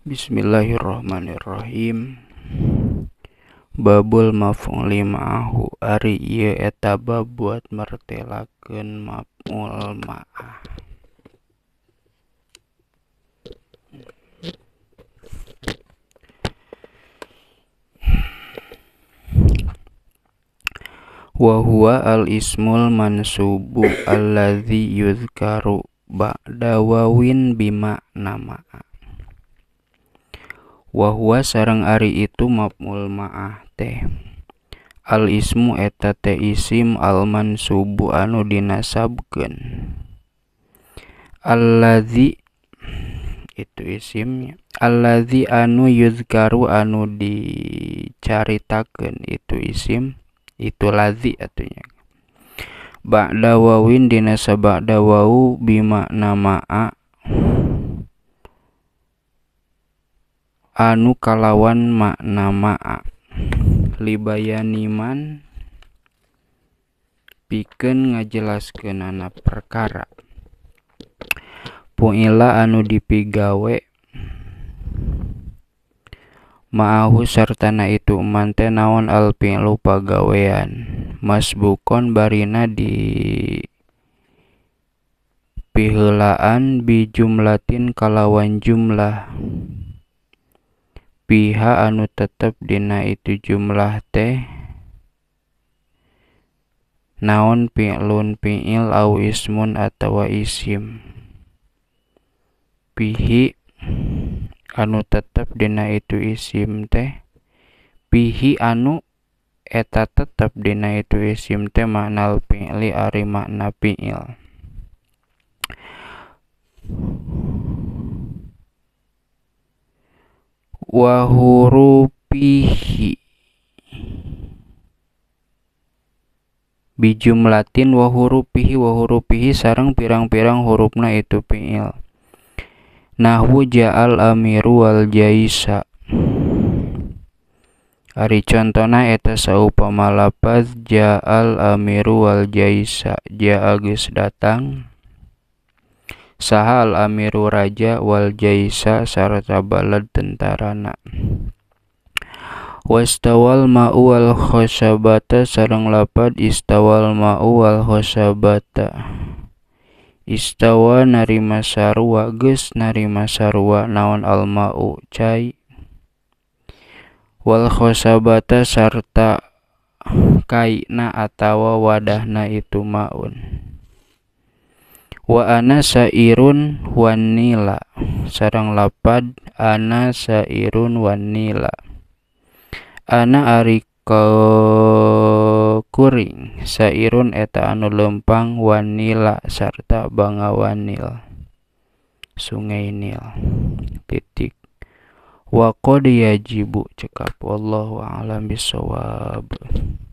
Bismillahirrahmanirrahim. Babul mafungli ma'ahu Ari iya etaba buat mertelakan maful ma'ah Wahuwa al-ismul mansubu alladhi yudhkaru Ba'dawawin bima'na bima wahwa sarang Ari itu maful ma'ah teh al ismu eta te isim alman subu anu dinasabken alladzi itu isimnya alladzi anu yuzkaru anu dicaritakeun itu isim itu lazi atunya ba'da wawin dina sabada bima nama ma'a anu kalawan makna maaklibyaniman piken ngajelaskenana perkara punilah anu dipigawe mahu sartana itu manten nawan Alpinlu pagaweian Mas Bukon Barina di pihelaan bi jumlatin kalawan jumlah. pihak anu tetap dina itu jumlah teh naon pi'lun pi'il au ismun atawa isim pihi anu tetap dina itu isim teh pihi anu eta tetap dina itu isim teh makna pi'li ari makna pi'il wa hurufihi latin wa hurufihi wa hurufihi sarang pirang-pirang hurufna itu fi'il nahwu ja'al amiru wal jaisa Ari contohna eta saupama lapaz ja'al amiru wal jaisa ja'a geus datang Sahal amiru raja wal jaisa sarta balad tentarana Wastawal ma'u wal khosabata sarang lapad istawal ma'u wal khosabata Istawa narima sarwa ges narima sarwa naon al ma'u cai Wal khosabata sarta kaina atawa wadahna itu ma'un wa ana sairun wanila sarang lapad ana sairun wanila ana ari kuring sairun eta anu lempang wanila sarta bangawanil sungai nil titik wa qad yajibu cekap wallahu alam bisawab